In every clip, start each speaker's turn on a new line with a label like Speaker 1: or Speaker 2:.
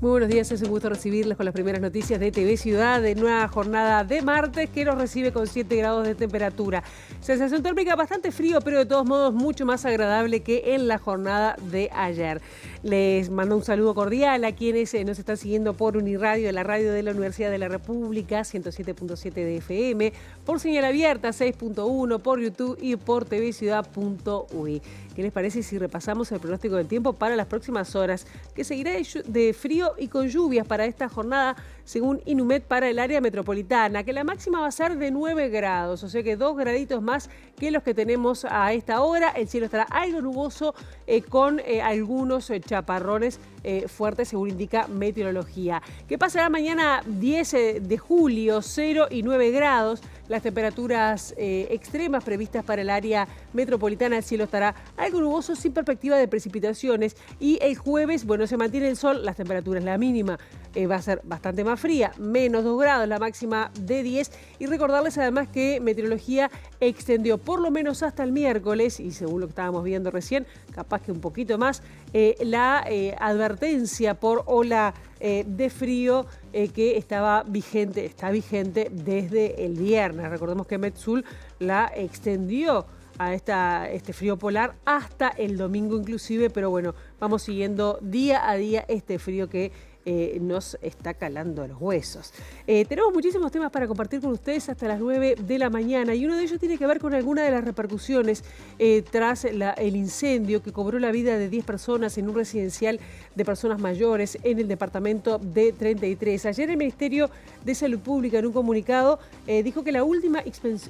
Speaker 1: Muy buenos días, es un gusto recibirles con las primeras noticias de TV Ciudad de nueva jornada de martes que nos recibe con 7 grados de temperatura. Sensación térmica bastante frío, pero de todos modos mucho más agradable que en la jornada de ayer. Les mando un saludo cordial a quienes eh, nos están siguiendo por Uniradio, la radio de la Universidad de la República, 107.7 de FM, por señal abierta 6.1, por YouTube y por tvciudad.uy. ¿Qué les parece si repasamos el pronóstico del tiempo para las próximas horas? Que seguirá de frío y con lluvias para esta jornada, según Inumet para el área metropolitana, que la máxima va a ser de 9 grados, o sea que 2 graditos más que los que tenemos a esta hora. El cielo estará algo nuboso eh, con eh, algunos eh, chaparrones fuertes, según indica meteorología. ¿Qué pasará mañana 10 de julio? 0 y 9 grados. Las temperaturas eh, extremas previstas para el área metropolitana, el cielo estará algo nuboso sin perspectiva de precipitaciones. Y el jueves, bueno, se mantiene el sol, las temperaturas, la mínima eh, va a ser bastante más fría, menos 2 grados, la máxima de 10. Y recordarles además que meteorología extendió por lo menos hasta el miércoles, y según lo que estábamos viendo recién, capaz que un poquito más, eh, la eh, advertencia por ola de frío que estaba vigente, está vigente desde el viernes. Recordemos que Metzul la extendió a esta, este frío polar hasta el domingo inclusive, pero bueno, vamos siguiendo día a día este frío que eh, nos está calando los huesos. Eh, tenemos muchísimos temas para compartir con ustedes hasta las 9 de la mañana y uno de ellos tiene que ver con alguna de las repercusiones eh, tras el incendio que cobró la vida de 10 personas en un residencial de personas mayores en el departamento de 33. Ayer el Ministerio de Salud Pública en un comunicado dijo que la última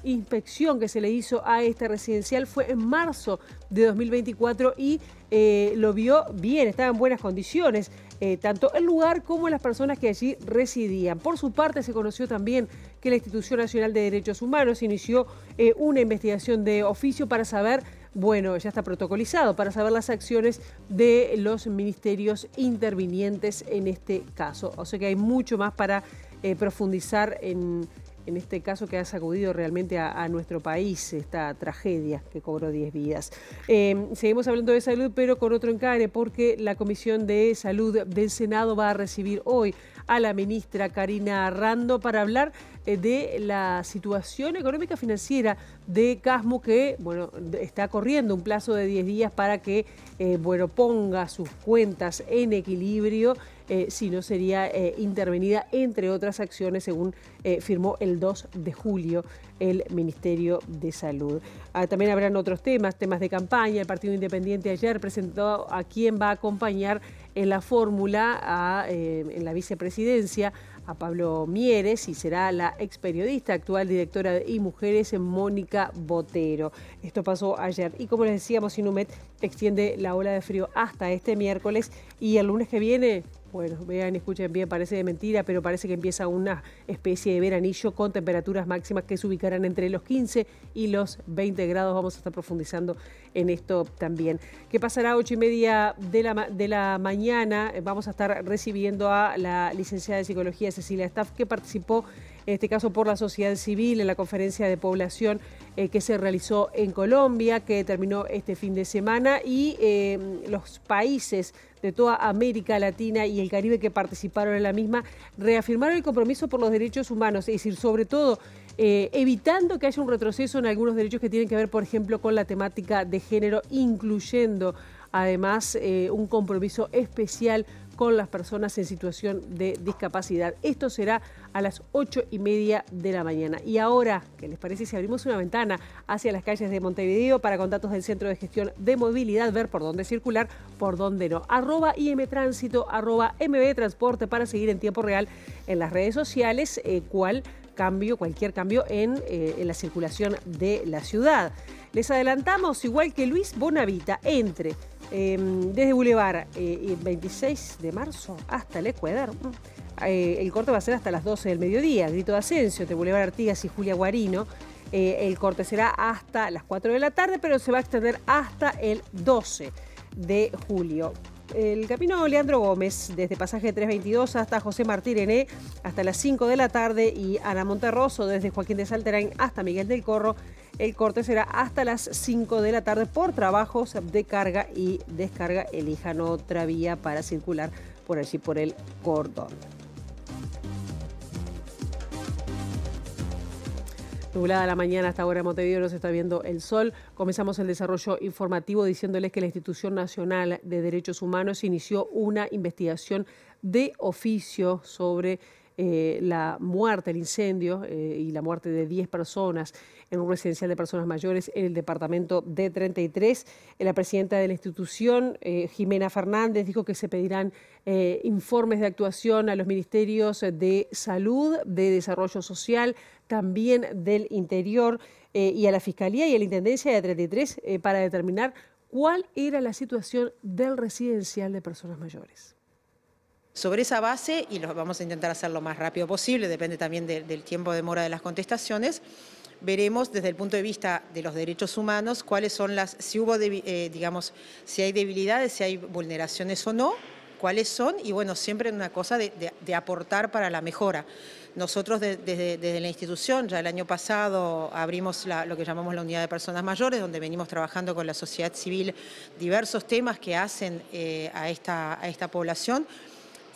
Speaker 1: inspección que se le hizo a este residencial fue en marzo de 2024 y eh, lo vio bien, estaba en buenas condiciones, eh, tanto el lugar como las personas que allí residían. Por su parte, se conoció también que la Institución Nacional de Derechos Humanos inició eh, una investigación de oficio para saber bueno, ya está protocolizado para saber las acciones de los ministerios intervinientes en este caso. O sea que hay mucho más para profundizar en, en este caso que ha sacudido realmente a, nuestro país esta tragedia que cobró 10 vidas. Eh, seguimos hablando de salud, pero con otro encare, porque la Comisión de Salud del Senado va a recibir hoy a la ministra Karina Arrando para hablar eh, de la situación económica financiera de Casmo que bueno, está corriendo un plazo de 10 días para que eh, bueno, ponga sus cuentas en equilibrio. Eh, si no sería intervenida, entre otras acciones, según firmó el 2 de julio el Ministerio de Salud. Ah, también habrán otros temas, temas de campaña. El Partido Independiente ayer presentó a quién va a acompañar en la fórmula a, eh, en la vicepresidencia a Pablo Mieres y será la ex periodista, actual directora de y Mujeres, Mónica Botero. Esto pasó ayer. Y como les decíamos, Inumet extiende la ola de frío hasta este miércoles y el lunes que viene bueno, vean, escuchen bien, parece de mentira, pero parece que empieza una especie de veranillo con temperaturas máximas que se ubicarán entre los 15 y los 20 grados. Vamos a estar profundizando en esto también. ¿Qué pasará a 8 y media de la, de la mañana? Eh, vamos a estar recibiendo a la licenciada de Psicología Cecilia Staff, que participó en este caso por la sociedad civil, en la conferencia de población eh, que se realizó en Colombia, que terminó este fin de semana, y em, los países de toda América Latina y el Caribe que participaron en la misma reafirmaron el compromiso por los derechos humanos, es decir, sobre todo eh, evitando que haya un retroceso en algunos derechos que tienen que ver, por ejemplo, con la temática de género, incluyendo además eh, un compromiso especial con las personas en situación de discapacidad. Esto será a las ocho y media de la mañana. Y ahora, ¿qué les parece si abrimos una ventana hacia las calles de Montevideo para contactos del Centro de Gestión de Movilidad, ver por dónde circular, por dónde no? Arroba IMTránsito, arroba MB Transporte para seguir en tiempo real en las redes sociales, eh, cambio, cualquier cambio eh, en la circulación de la ciudad. Les adelantamos, igual que Luis Bonavita, entre Em, desde Boulevard 26 eh, de marzo hasta el Ecuador. Eh, el corte va a ser hasta las 12 del mediodía. Grito de Asensio, de Boulevard Artigas y Julia Guarino. Eh, el corte será hasta las 4 de la tarde, pero se va a extender hasta el 12 de julio. El camino Leandro Gómez, desde pasaje 322 hasta José Martí René, hasta las 5 de la tarde, y Ana Monterroso, desde Joaquín de Salterán hasta Miguel del Corro, el corte será hasta las 5 de la tarde por trabajos de carga y descarga. Elijan otra vía para circular por allí, por el cordón. Nublada la mañana, hasta ahora en Montevideo nos está viendo el sol. Comenzamos el desarrollo informativo diciéndoles que la Institución Nacional de Derechos Humanos inició una investigación de oficio sobre eh, la muerte, el incendio eh, y la muerte de 10 personas en un residencial de personas mayores en el departamento de 33. Eh, la presidenta de la institución, eh, Jimena Fernández, dijo que se pedirán eh, informes de actuación a los ministerios de Salud, de Desarrollo Social, también del Interior y a la Fiscalía y a la Intendencia de 33 para determinar cuál era la situación del residencial de personas mayores.
Speaker 2: Sobre esa base, y lo vamos a intentar hacer lo más rápido posible, depende también del tiempo de demora de las contestaciones, veremos desde el punto de vista de los derechos humanos cuáles son las, si hubo, eh, digamos, si hay debilidades, si hay vulneraciones o no, cuáles son y bueno, siempre una cosa de, aportar para la mejora. Nosotros desde, desde, la institución, ya el año pasado abrimos lo que llamamos la unidad de personas mayores, donde venimos trabajando con la sociedad civil diversos temas que hacen eh, a, esta, a esta población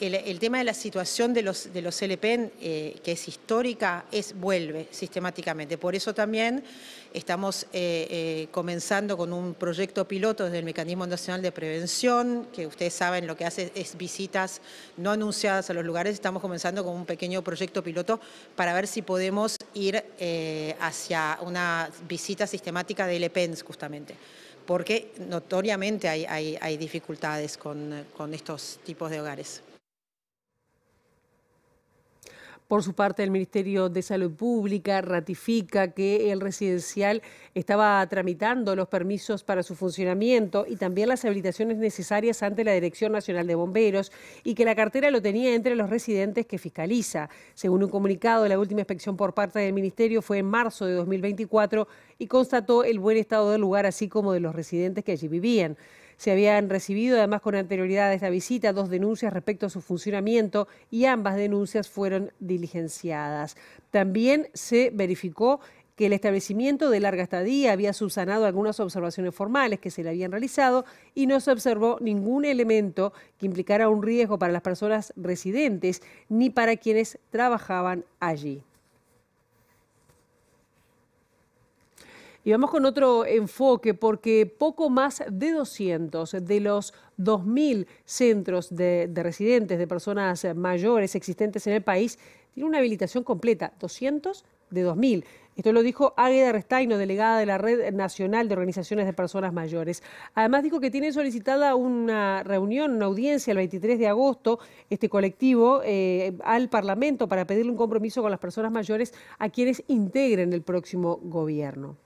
Speaker 2: el, tema de la situación de los, de los LPN, eh, que es histórica, es, vuelve sistemáticamente. Por eso también estamos eh, eh, comenzando con un proyecto piloto desde el Mecanismo Nacional de Prevención, que ustedes saben lo que hace es visitas no anunciadas a los lugares. Estamos comenzando con un pequeño proyecto piloto para ver si podemos ir hacia una visita sistemática de LPN justamente porque notoriamente hay, hay, hay dificultades con, con estos tipos de hogares.
Speaker 1: Por su parte, el Ministerio de Salud Pública ratifica que el residencial estaba tramitando los permisos para su funcionamiento y también las habilitaciones necesarias ante la Dirección Nacional de Bomberos y que la cartera lo tenía entre los residentes que fiscaliza. Según un comunicado, la última inspección por parte del Ministerio fue en marzo de 2024 y constató el buen estado del lugar, así como de los residentes que allí vivían. Se habían recibido además con anterioridad a esta visita dos denuncias respecto a su funcionamiento y ambas denuncias fueron diligenciadas. También se verificó que el establecimiento de larga estadía había subsanado algunas observaciones formales que se le habían realizado y no se observó ningún elemento que implicara un riesgo para las personas residentes ni para quienes trabajaban allí. Y vamos con otro enfoque, porque poco más de 200 de los 2.000 centros de, residentes, de personas mayores existentes en el país, tiene una habilitación completa, 200 de 2.000. Esto lo dijo Águeda Restaino, delegada de la Red Nacional de Organizaciones de Personas Mayores. Además dijo que tiene solicitada una reunión, una audiencia el 23 de agosto, este colectivo, eh, al Parlamento para pedirle un compromiso con las personas mayores a quienes integren el próximo gobierno.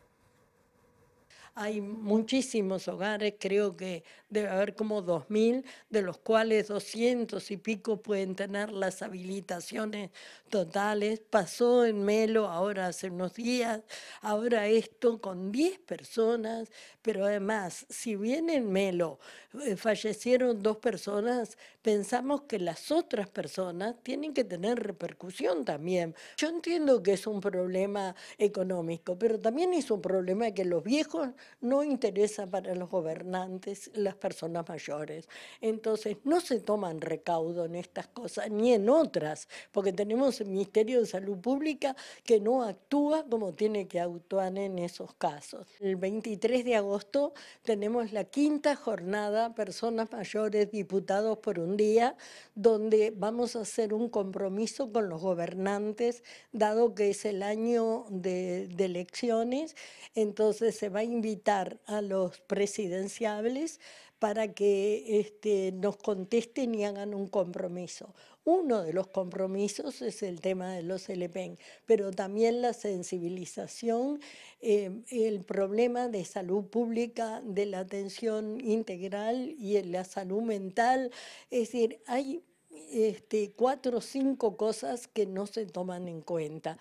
Speaker 3: Hay muchísimos hogares, creo que debe haber como 2.000, de los cuales 200 y pico pueden tener las habilitaciones totales. Pasó en Melo ahora hace unos días, ahora esto con 10 personas, pero además, si bien en Melo eh, fallecieron dos personas, pensamos que las otras personas tienen que tener repercusión también. Yo entiendo que es un problema económico, pero también es un problema que los viejos no interesan para los gobernantes las personas mayores. Entonces, no se toman recaudo en estas cosas ni en otras, porque tenemos el Ministerio de Salud Pública que no actúa como tiene que actuar en esos casos. El 23 de agosto tenemos la quinta jornada Personas Mayores Diputados por un día donde vamos a hacer un compromiso con los gobernantes, dado que es el año de, elecciones, entonces se va a invitar a los presidenciables para que este, nos contesten y hagan un compromiso. Uno de los compromisos es el tema de los LPEN, pero también la sensibilización, em, el problema de salud pública, de la atención integral y la salud mental. Es decir, hay este, cuatro o cinco cosas que no se toman en cuenta.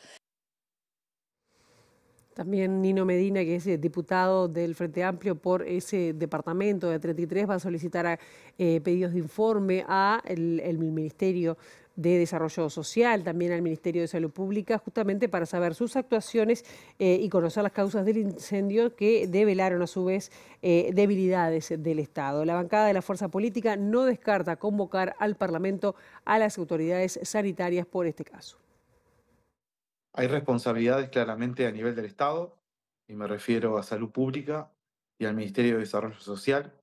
Speaker 1: También Nino Medina, que es eh, diputado del Frente Amplio por ese departamento de 33, va a solicitar eh, pedidos de informe al el, Ministerio de Desarrollo Social, también al Ministerio de Salud Pública, justamente para saber sus actuaciones eh, y conocer las causas del incendio que develaron a su vez debilidades del Estado. La bancada de la fuerza política no descarta convocar al Parlamento a las autoridades sanitarias por este caso.
Speaker 4: Hay responsabilidades claramente a nivel del Estado, y me refiero a salud pública y al Ministerio de Desarrollo Social,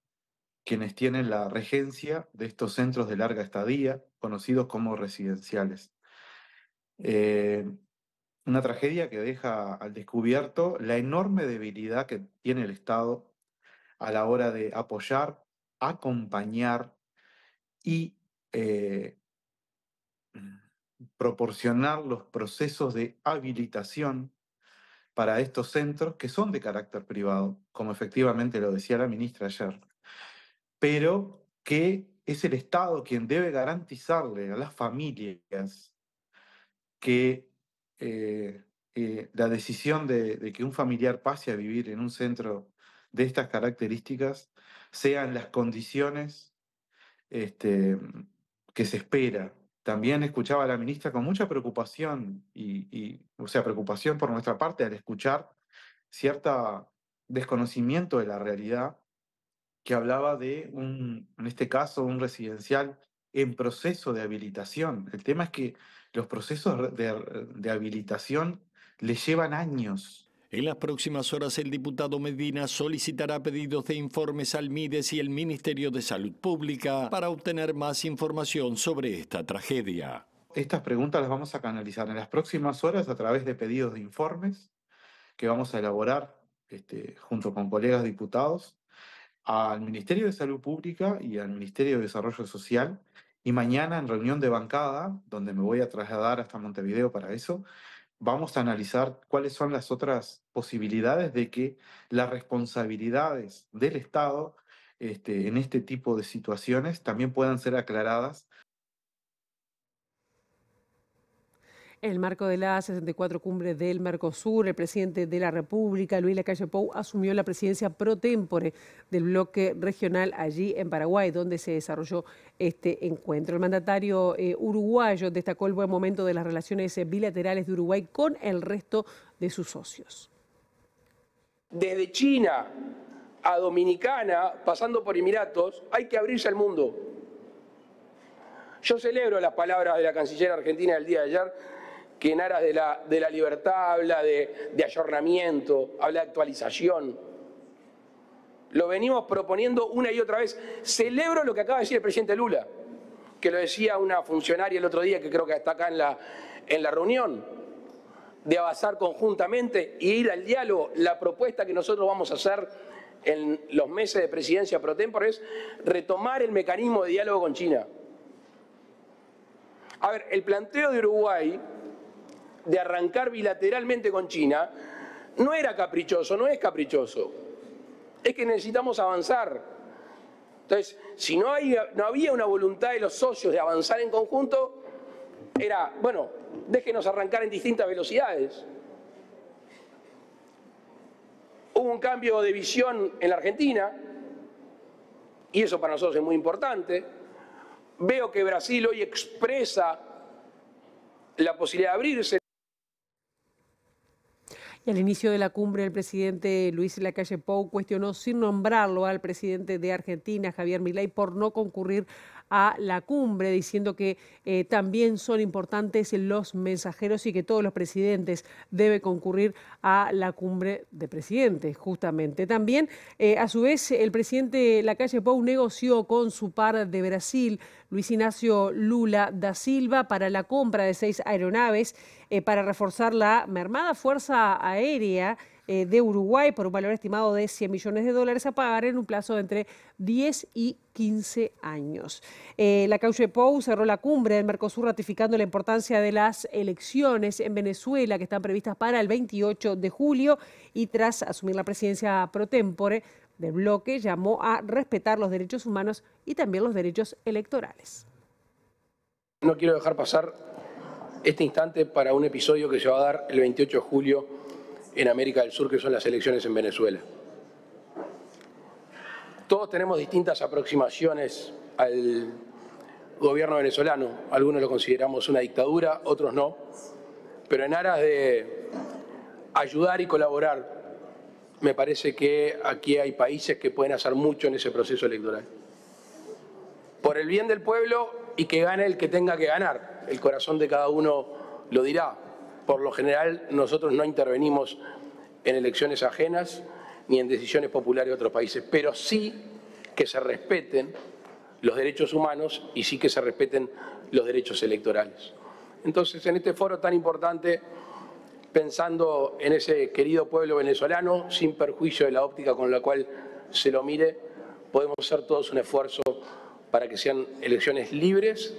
Speaker 4: quienes tienen la regencia de estos centros de larga estadía, conocidos como residenciales. Eh, una tragedia que deja al descubierto la enorme debilidad que tiene el Estado a la hora de apoyar, acompañar y eh, proporcionar los procesos de habilitación para estos centros que son de carácter privado, como efectivamente lo decía la ministra ayer, pero que es el Estado quien debe garantizarle a las familias que eh, eh, la decisión de, que un familiar pase a vivir en un centro de estas características sean las condiciones este, que se espera también escuchaba a la ministra con mucha preocupación, y, o sea, preocupación por nuestra parte al escuchar cierto desconocimiento de la realidad, que hablaba de, un, en este caso, un residencial en proceso de habilitación.
Speaker 5: El tema es que los procesos de, de habilitación le llevan años en las próximas horas el diputado Medina solicitará pedidos de informes al MIDES y el Ministerio de Salud Pública para obtener más información sobre esta tragedia. Estas preguntas las vamos a canalizar en las
Speaker 4: próximas horas a través de pedidos de informes que vamos a elaborar este, junto con colegas diputados al Ministerio de Salud Pública y al Ministerio de Desarrollo Social. Y mañana en reunión de bancada, donde me voy a trasladar hasta Montevideo para eso, vamos a analizar cuáles son las otras posibilidades de que las responsabilidades del Estado este, en este tipo de situaciones también puedan ser aclaradas
Speaker 1: En el marco de la 64 cumbre del Mercosur, el presidente de la República, Luis Lacalle Pou, asumió la presidencia pro tempore del bloque regional allí en Paraguay, donde se desarrolló este encuentro. El mandatario eh, uruguayo destacó el buen momento de las relaciones eh, bilaterales de Uruguay con el resto de sus
Speaker 6: socios. Desde China a Dominicana, pasando por Emiratos, hay que abrirse al mundo. Yo celebro las palabras de la canciller argentina el día de ayer, que en aras de la, libertad habla de, ayornamiento, habla de actualización. Lo venimos proponiendo una y otra vez. Celebro lo que acaba de decir el presidente Lula, que lo decía una funcionaria el otro día, que creo que está acá en la, en la reunión, de avanzar conjuntamente y ir al diálogo. La propuesta que nosotros vamos a hacer en los meses de presidencia pro tempore es retomar el mecanismo de diálogo con China. A ver, el planteo de Uruguay de arrancar bilateralmente con China no era caprichoso, no es caprichoso. Es que necesitamos avanzar. Entonces, si no, había una voluntad de los socios de avanzar en conjunto, era, bueno, déjenos arrancar en distintas velocidades. Hubo un cambio de visión en la Argentina, y eso para nosotros es muy importante. Veo que Brasil hoy expresa la posibilidad de abrirse.
Speaker 1: Y al inicio de la cumbre, el presidente Luis Lacalle Pou cuestionó sin nombrarlo al presidente de Argentina, Javier Milei, por no concurrir a la cumbre, diciendo que eh, también son importantes los mensajeros y que todos los presidentes deben concurrir a la cumbre de presidentes, justamente. También, eh, a su vez, el presidente Lacalle Pou negoció con su par de Brasil, Luis Ignacio Lula da Silva, para la compra de seis aeronaves eh, para reforzar la mermada fuerza aérea eh, de Uruguay por un valor estimado de 100 millones de dólares a pagar en un plazo de entre 10 y 15 años. Eh, la Cauche Pou cerró la cumbre del Mercosur ratificando la importancia de las elecciones en Venezuela que están previstas para el 28 de julio y tras asumir la presidencia pro tempore del bloque llamó a respetar los derechos humanos y también los derechos electorales.
Speaker 6: No quiero dejar pasar este instante para un episodio que se va a dar el 28 de julio en América del Sur, que son las elecciones en Venezuela. Todos tenemos distintas aproximaciones al gobierno venezolano. Algunos lo consideramos una dictadura, otros no. Pero en aras de ayudar y colaborar, me parece que aquí hay países que pueden hacer mucho en ese proceso electoral. Por el bien del pueblo y que gane el que tenga que ganar. El corazón de cada uno lo dirá. Por lo general, nosotros no intervenimos en elecciones ajenas ni en decisiones populares de otros países, pero sí que se respeten los derechos humanos y sí que se respeten los derechos electorales. Entonces, en este foro tan importante, pensando en ese querido pueblo venezolano, sin perjuicio de la óptica con la cual se lo mire, podemos hacer todos un esfuerzo para que sean elecciones libres,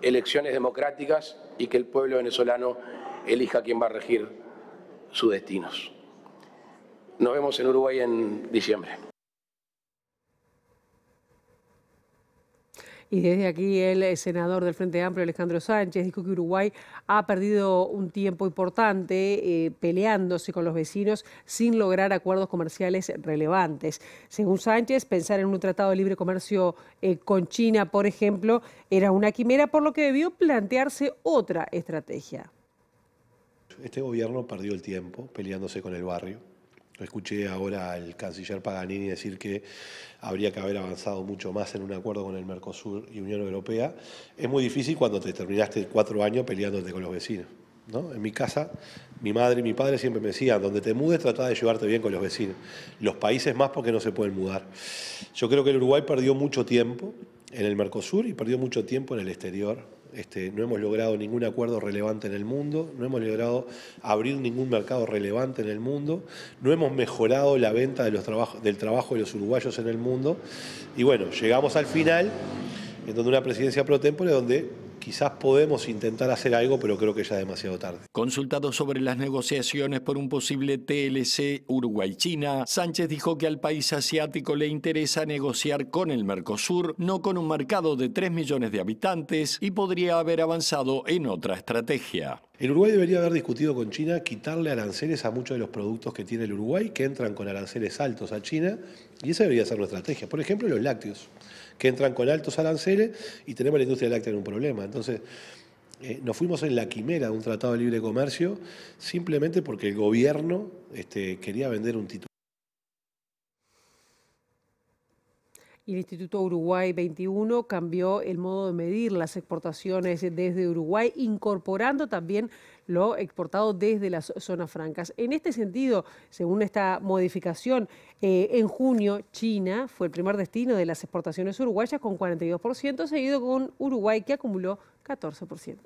Speaker 6: elecciones democráticas y que el pueblo venezolano elija quién va a regir sus destinos. Nos vemos en Uruguay en diciembre.
Speaker 1: Y desde aquí el senador del Frente Amplio, Alejandro Sánchez, dijo que Uruguay ha perdido un tiempo importante eh, peleándose con los vecinos sin lograr acuerdos comerciales relevantes. Según Sánchez, pensar en un tratado de libre comercio eh, con China, por ejemplo, era una quimera, por lo que debió plantearse otra estrategia.
Speaker 7: Este gobierno perdió el tiempo peleándose con el barrio. Escuché ahora al canciller Paganini decir que habría que haber avanzado mucho más en un acuerdo con el Mercosur y Unión Europea. Es muy difícil cuando te terminaste cuatro años peleándote con los vecinos. En mi casa, mi madre y mi padre siempre me decían, donde te mudes trata de llevarte bien con los vecinos. Los países más porque no se pueden mudar. Yo creo que el Uruguay perdió mucho tiempo en el Mercosur y perdió mucho tiempo en el exterior este, no hemos logrado ningún acuerdo relevante en el mundo, no hemos logrado abrir ningún mercado relevante en el mundo, no hemos mejorado la venta de los del trabajo de los uruguayos en el mundo. Y bueno, llegamos al final, en donde una presidencia pro tempore donde quizás podemos intentar hacer algo, pero creo que ya es demasiado tarde.
Speaker 5: Consultado sobre las negociaciones por un posible TLC Uruguay-China, Sánchez dijo que al país asiático le interesa negociar con el Mercosur, no con un mercado de 3 millones de habitantes, y podría haber avanzado en otra estrategia.
Speaker 7: El Uruguay debería haber discutido con China quitarle aranceles a muchos de los productos que tiene el Uruguay, que entran con aranceles altos a China, y esa debería ser una estrategia. Por ejemplo, los lácteos que entran con altos aranceles y tenemos la industria láctea en un problema. Entonces, eh, nos fuimos en la quimera de un tratado de libre comercio simplemente porque el gobierno este, quería vender un título.
Speaker 1: y el Instituto Uruguay 21 cambió el modo de medir las exportaciones desde Uruguay, incorporando también lo exportado desde las zonas francas. En este sentido, según esta modificación, eh, en junio China fue el primer destino de las exportaciones uruguayas con 42%, seguido con Uruguay que acumuló 14%.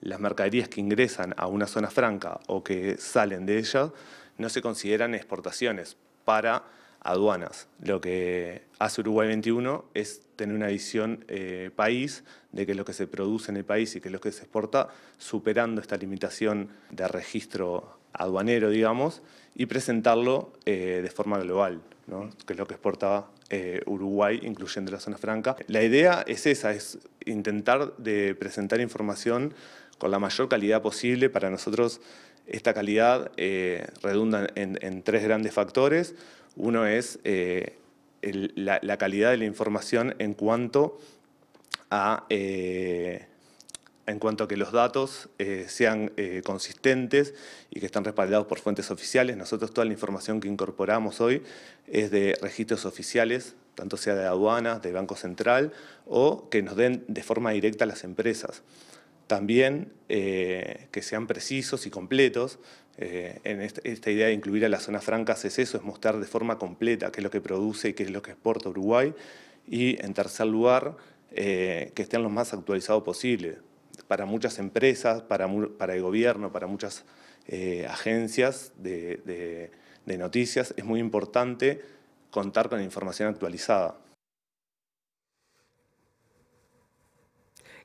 Speaker 8: Las mercaderías que ingresan a una zona franca o que salen de ella no se consideran exportaciones para aduanas. Lo que hace Uruguay 21 es tener una visión eh, país de qué lo que se produce en el país y qué lo que se exporta, superando esta limitación de registro aduanero, digamos, y presentarlo eh, de forma global, que es lo que exporta eh, Uruguay, incluyendo la zona franca. La idea es esa, es intentar de presentar información con la mayor calidad posible. Para nosotros esta calidad redunda en tres grandes factores. Uno es eh, la, calidad de la información en cuanto a, eh, en cuanto que los datos eh, sean consistentes y que están respaldados por fuentes oficiales. Nosotros toda la información que incorporamos hoy es de registros oficiales, tanto sea de aduanas, de Banco Central, o que nos den de forma directa las empresas también que sean precisos y completos. Eh, en esta, idea de incluir a las zonas francas es eso, es mostrar de forma completa qué es lo que produce y qué es lo que exporta Uruguay. Y en tercer lugar, eh, que estén lo más actualizado posible. Para muchas empresas, para, el gobierno, para muchas eh, agencias de, de noticias, es muy importante contar con información actualizada.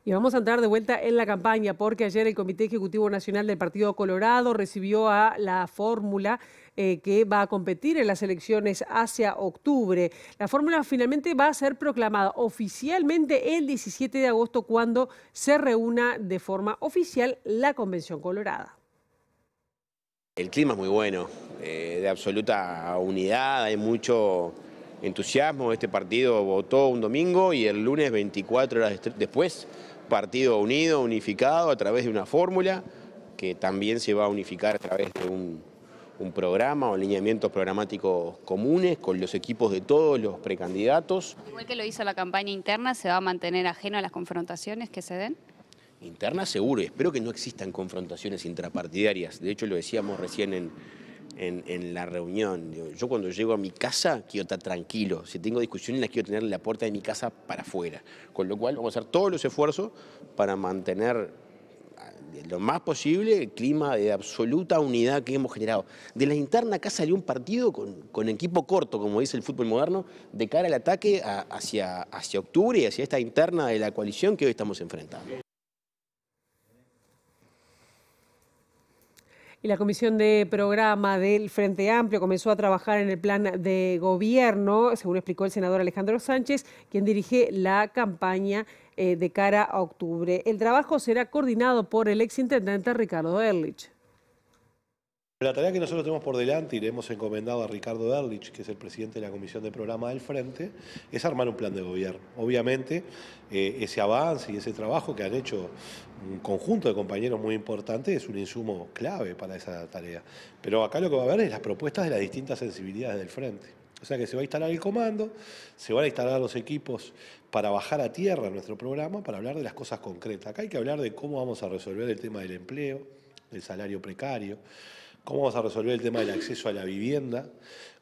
Speaker 1: Y vamos a entrar de vuelta en la campaña porque ayer el Comité Ejecutivo Nacional del Partido Colorado recibió a la fórmula eh, que va a competir en las elecciones hacia octubre. La fórmula finalmente va a ser proclamada oficialmente el 17 de agosto cuando se reúna de forma oficial la Convención Colorada.
Speaker 9: El clima es muy bueno, eh, de absoluta unidad, hay mucho entusiasmo. Este partido votó un domingo y el lunes 24 horas después partido unido, unificado, a través de una fórmula que también se va a unificar a través de un, programa o alineamientos programáticos comunes con los equipos de todos los precandidatos.
Speaker 10: Igual que lo hizo la campaña interna, ¿se va a mantener ajeno a las confrontaciones que se den?
Speaker 9: Interna seguro, espero que no existan confrontaciones intrapartidarias. De hecho, lo decíamos recién en, en, la reunión. Yo cuando llego a mi casa quiero estar tranquilo. Si tengo discusiones las quiero tener en la puerta de mi casa para afuera. Con lo cual vamos a hacer todos los esfuerzos para mantener eh, lo más posible el clima de absoluta unidad que hemos generado. De la interna acá salió un partido con, equipo corto, como dice el fútbol moderno, de cara al ataque hacia, hacia octubre y hacia esta interna de la coalición que hoy estamos enfrentando.
Speaker 1: y la Comisión de Programa del Frente Amplio comenzó a trabajar en el plan de gobierno, según explicó el senador Alejandro Sánchez, quien dirige la campaña eh, de cara a octubre. El trabajo será coordinado por el exintendente Ricardo Erlich.
Speaker 7: La tarea que nosotros tenemos por delante y le hemos encomendado a Ricardo Derlich, que es el presidente de la Comisión de Programa del Frente, es armar un plan de gobierno. Obviamente, eh, ese avance y ese trabajo que han hecho un conjunto de compañeros muy importantes es un insumo clave para esa tarea. Pero acá lo que va a haber es las propuestas de las distintas sensibilidades del Frente. O sea que se va a instalar el comando, se van a instalar los equipos para bajar a tierra nuestro programa, para hablar de las cosas concretas. Acá hay que hablar de cómo vamos a resolver el tema del empleo, del salario precario, cómo vamos a resolver el tema del acceso a la vivienda,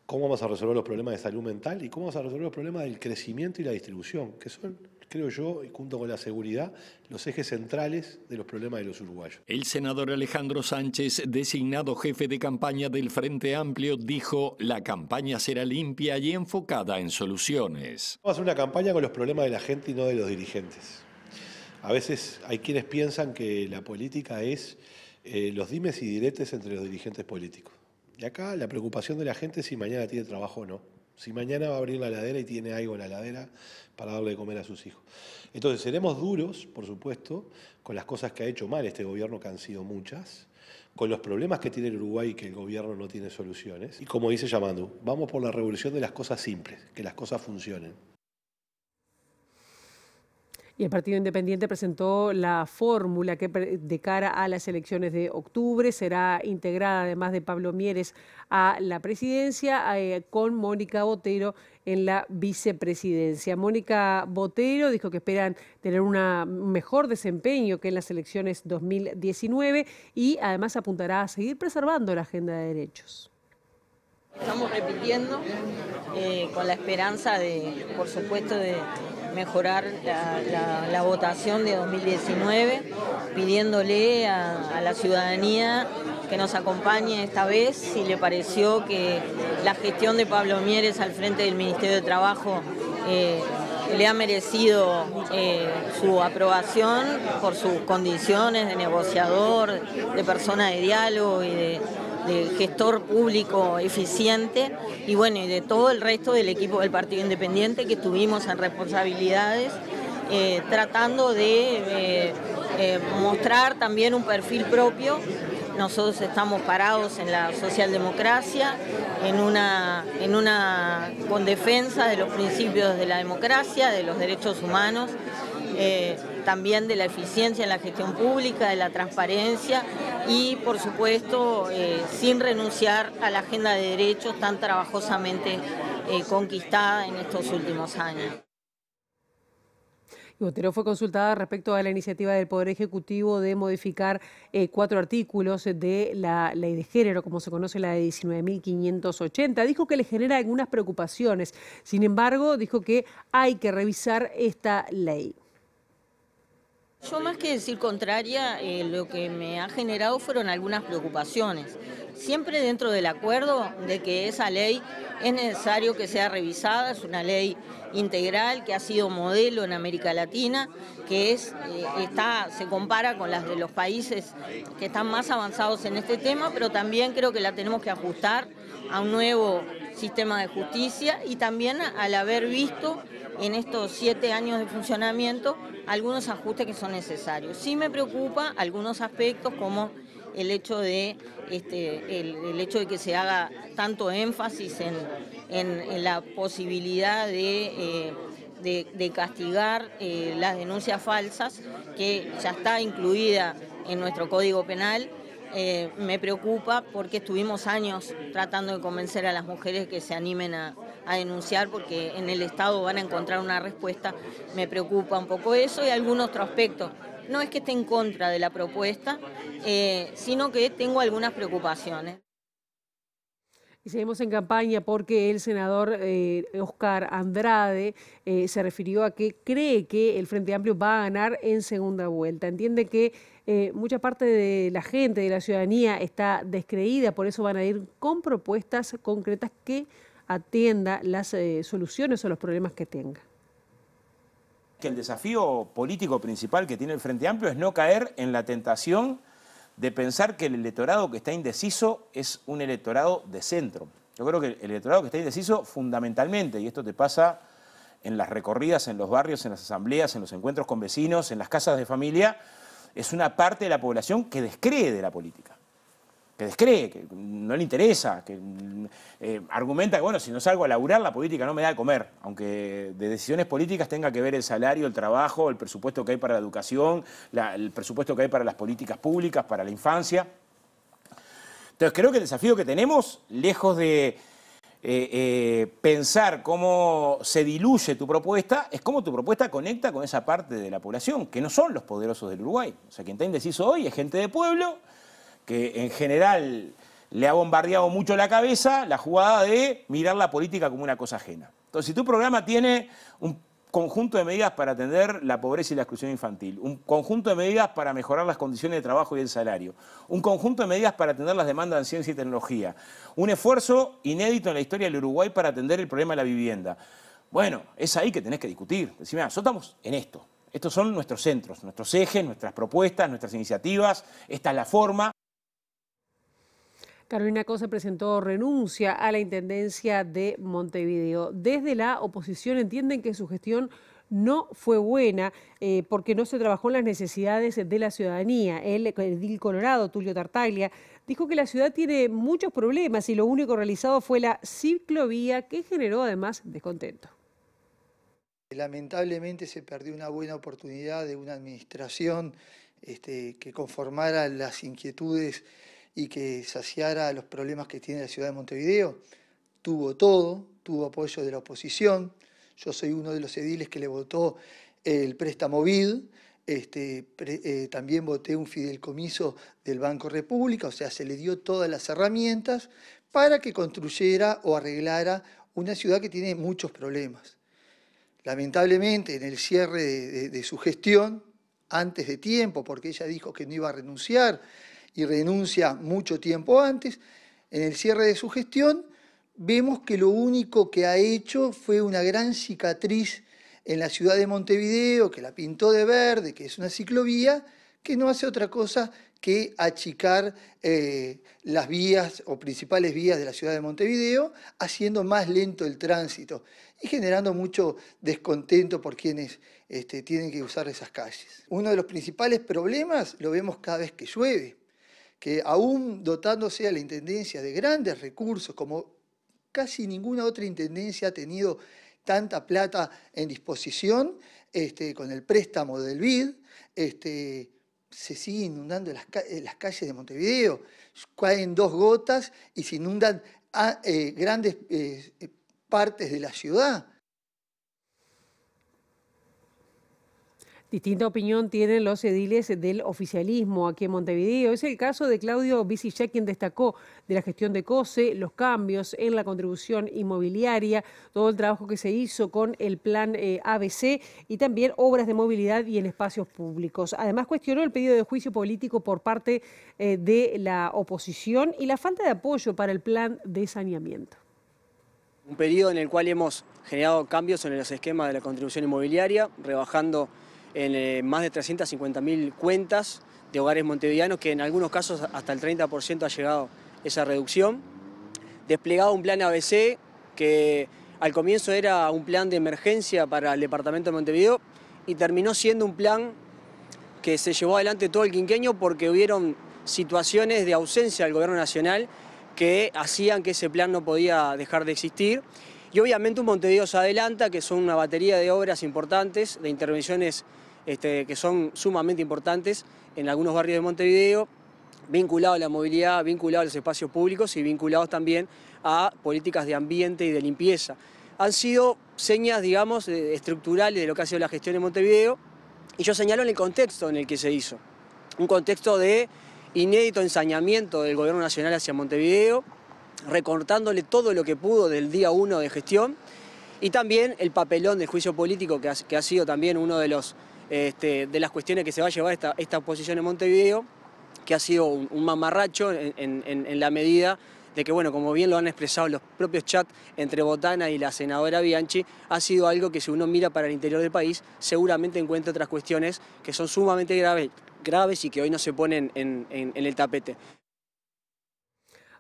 Speaker 7: cómo vamos a resolver los problemas de salud mental y cómo vamos a resolver los problemas del crecimiento y la distribución, que son, creo yo, junto con la seguridad, los ejes centrales de los problemas de los uruguayos.
Speaker 5: El senador Alejandro Sánchez, designado jefe de campaña del Frente Amplio, dijo, la campaña será limpia y enfocada en soluciones.
Speaker 7: Vamos a hacer una campaña con los problemas de la gente y no de los dirigentes. A veces hay quienes piensan que la política es eh, los dimes y diretes entre los dirigentes políticos. Y acá la preocupación de la gente es si mañana tiene trabajo o no. Si mañana va a abrir la ladera y tiene algo en la ladera para darle de comer a sus hijos. Entonces, seremos duros, por supuesto, con las cosas que ha hecho mal este gobierno, que han sido muchas, con los problemas que tiene el Uruguay y que el gobierno no tiene soluciones. Y como dice Yamandu, vamos por la revolución de las cosas simples, que las cosas funcionen.
Speaker 1: Y el Partido Independiente presentó la fórmula que de cara a las elecciones de octubre será integrada, además de Pablo Mieres, a la presidencia eh, con Mónica Botero en la vicepresidencia. Mónica Botero dijo que esperan tener un mejor desempeño que en las elecciones 2019 y además apuntará a seguir preservando la agenda de derechos.
Speaker 11: Estamos repitiendo eh, con la esperanza de, por supuesto, de mejorar la, votación de 2019, pidiéndole a, la ciudadanía que nos acompañe esta vez, si le pareció que la gestión de Pablo Mieres al frente del Ministerio de Trabajo eh, le ha merecido eh, su aprobación por sus condiciones de negociador, de persona de diálogo y de de gestor público eficiente y bueno, y de todo el resto del equipo del Partido Independiente que estuvimos en responsabilidades, eh, tratando de eh, eh, mostrar también un perfil propio. Nosotros estamos parados en la socialdemocracia, en una, en una con defensa de los principios de la democracia, de los derechos humanos también de la eficiencia en la gestión pública, de la transparencia y, por supuesto, eh, sin renunciar a la agenda de derechos tan trabajosamente eh, conquistada en estos últimos años.
Speaker 1: Botero fue consultada respecto a la iniciativa del Poder Ejecutivo de modificar eh, cuatro artículos de la ley de género, como se conoce la de 19.580. Dijo que le genera algunas preocupaciones. Sin embargo, dijo que hay que revisar esta ley.
Speaker 11: Yo más que decir contraria, eh, lo que me ha generado fueron algunas preocupaciones. Siempre dentro del acuerdo de que esa ley es necesario que sea revisada, es una ley integral que ha sido modelo en América Latina, que es, eh, está, se compara con las de los países que están más avanzados en este tema, pero también creo que la tenemos que ajustar a un nuevo sistema de justicia y también al haber visto en estos siete años de funcionamiento algunos ajustes que son necesarios. Sí me preocupa algunos aspectos como el hecho de, este, el, hecho de que se haga tanto énfasis en, en, la posibilidad de... Eh, de, castigar eh, las denuncias falsas, que ya está incluida en nuestro Código Penal eh, me preocupa porque estuvimos años tratando de convencer a las mujeres que se animen a, denunciar porque en el Estado van a encontrar una respuesta. Me preocupa un poco eso y algún otro aspecto. No es que esté en contra de la propuesta, eh, sino que tengo algunas preocupaciones.
Speaker 1: seguimos en campaña porque el senador Oscar eh, Andrade se refirió a que cree que el Frente Amplio va a ganar en segunda vuelta. Entiende que eh, mucha parte de la gente, de la ciudadanía está descreída, por eso van a ir con propuestas concretas que atienda las eh, soluciones o los problemas que tenga.
Speaker 12: Que el desafío político principal que tiene el Frente Amplio es no caer en la tentación de pensar que el electorado que está indeciso es un electorado de centro. Yo creo que el electorado que está indeciso fundamentalmente, y esto te pasa en las recorridas, en los barrios, en las asambleas, en los encuentros con vecinos, en las casas de familia, es una parte de la población que descree de la política, que descree, que no le interesa, que eh, argumenta que, bueno, si no salgo a laburar, la política no me da de comer, aunque de decisiones políticas tenga que ver el salario, el trabajo, el presupuesto que hay para la educación, el presupuesto que hay para las políticas públicas, para la infancia. Entonces creo que el desafío que tenemos, lejos de eh, eh, pensar cómo se diluye tu propuesta es cómo tu propuesta conecta con esa parte de la población, que no son los poderosos del Uruguay. O sea, quien está indeciso hoy es gente de pueblo, que en general le ha bombardeado mucho la cabeza la jugada de mirar la política como una cosa ajena. Entonces, si tu programa tiene un conjunto de medidas para atender la pobreza y la exclusión infantil, un conjunto de medidas para mejorar las condiciones de trabajo y el salario, un conjunto de medidas para atender las demandas en ciencia y tecnología, un esfuerzo inédito en la historia del Uruguay para atender el problema de la vivienda. Bueno, es ahí que tenés que discutir. Decime, nosotros ah, estamos en esto. Estos son nuestros centros, nuestros ejes, nuestras propuestas, nuestras iniciativas, esta es la forma.
Speaker 1: Carolina Cosa presentó renuncia a la Intendencia de Montevideo. Desde la oposición entienden que su gestión no fue buena eh, porque no se trabajó en las necesidades de la ciudadanía. El edil colorado, Tulio Tartaglia, dijo que la ciudad tiene muchos problemas y lo único realizado fue la ciclovía que generó además descontento.
Speaker 13: Lamentablemente se perdió una buena oportunidad de una administración este, que conformara las inquietudes y que saciara los problemas que tiene la ciudad de Montevideo. Tuvo todo, tuvo apoyo de la oposición. Yo soy uno de los ediles que le votó el préstamo BID. Este, eh, también voté un comiso del Banco República, o sea, se le dio todas las herramientas para que construyera o arreglara una ciudad que tiene muchos problemas. Lamentablemente, en el cierre de, de su gestión, antes de tiempo, porque ella dijo que no iba a renunciar, y renuncia mucho tiempo antes, en el cierre de su gestión, vemos que lo único que ha hecho fue una gran cicatriz en la ciudad de Montevideo, que la pintó de verde, que es una ciclovía, que no hace otra cosa que achicar eh, las vías o principales vías de la ciudad de Montevideo, haciendo más lento el tránsito y generando mucho descontento por quienes este, tienen que usar esas calles. Uno de los principales problemas lo vemos cada vez que llueve que aún dotándose a la Intendencia de grandes recursos, como casi ninguna otra Intendencia ha tenido tanta plata en disposición, este, con el préstamo del BID, este, se sigue inundando las, calles de Montevideo, caen dos gotas y se inundan ah, eh, grandes eh, partes de la ciudad.
Speaker 1: Distinta opinión tienen los ediles del oficialismo aquí en Montevideo. Es el caso de Claudio Bicichet, quien destacó de la gestión de COSE, los cambios en la contribución inmobiliaria, todo el trabajo que se hizo con el plan eh, ABC y también obras de movilidad y en espacios públicos. Además, cuestionó el pedido de juicio político por parte eh, de la oposición y la falta de apoyo para el plan de saneamiento.
Speaker 14: Un periodo en el cual hemos generado cambios en los esquemas de la contribución inmobiliaria, rebajando en eh, más de 350.000 cuentas de hogares montevideanos, que en algunos casos hasta el 30% ha llegado esa reducción. Desplegado un plan ABC que al comienzo era un plan de emergencia para el departamento de Montevideo y terminó siendo un plan que se llevó adelante todo el quinqueño porque hubieron situaciones de ausencia del gobierno nacional que hacían que ese plan no podía dejar de existir. Y obviamente un Montevideo se adelanta, que son una batería de obras importantes, de intervenciones este, que son sumamente importantes en algunos barrios de Montevideo, vinculados a la movilidad, vinculados a los espacios públicos y vinculados también a políticas de ambiente y de limpieza. Han sido señas, digamos, estructurales de lo que ha sido la gestión en Montevideo y yo señalo en el contexto en el que se hizo. Un contexto de inédito ensañamiento del gobierno nacional hacia Montevideo, recortándole todo lo que pudo del día uno de gestión y también el papelón de juicio político que ha sido también uno de los este, de las cuestiones que se va a llevar esta, esta oposición en Montevideo, que ha sido un, mamarracho en, la medida de que, bueno, como bien lo han expresado los propios chats entre Botana y la senadora Bianchi, ha sido algo que si uno mira para el interior del país, seguramente encuentra otras cuestiones que son sumamente graves, graves y que hoy no se ponen en el tapete.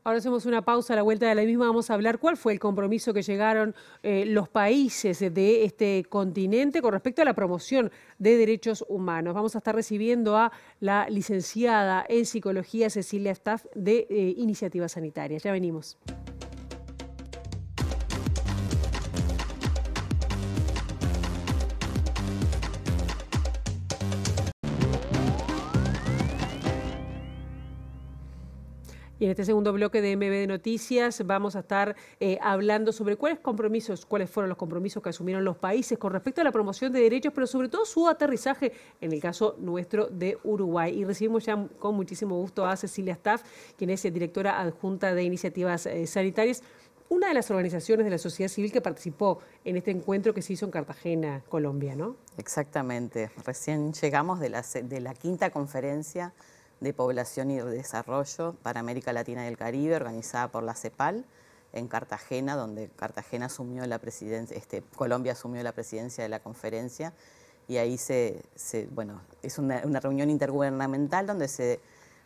Speaker 1: Ahora hacemos una pausa a la vuelta de la misma. Vamos a hablar cuál fue el compromiso que llegaron eh, los países de este continente con respecto a la promoción de derechos humanos. Vamos a estar recibiendo a la licenciada en psicología Cecilia Staff de eh, Iniciativas Iniciativa Sanitaria. Ya venimos. Y en este segundo bloque de MB de Noticias vamos a estar eh, hablando sobre cuáles compromisos, cuáles fueron los compromisos que asumieron los países con respecto a la promoción de derechos, pero sobre todo su aterrizaje en el caso nuestro de Uruguay. Y recibimos ya con muchísimo gusto a Cecilia Staff, quien es eh, directora adjunta de iniciativas eh, sanitarias. Una de las organizaciones de la sociedad civil que participó en este
Speaker 15: encuentro que se hizo en Cartagena, Colombia, ¿no? Exactamente. Recién llegamos de la, de la quinta conferencia de Población y Desarrollo para América Latina y el Caribe, organizada por la CEPAL en Cartagena, donde Cartagena asumió la presidencia, este, Colombia asumió la presidencia de la conferencia y ahí se, bueno, es una, reunión intergubernamental donde se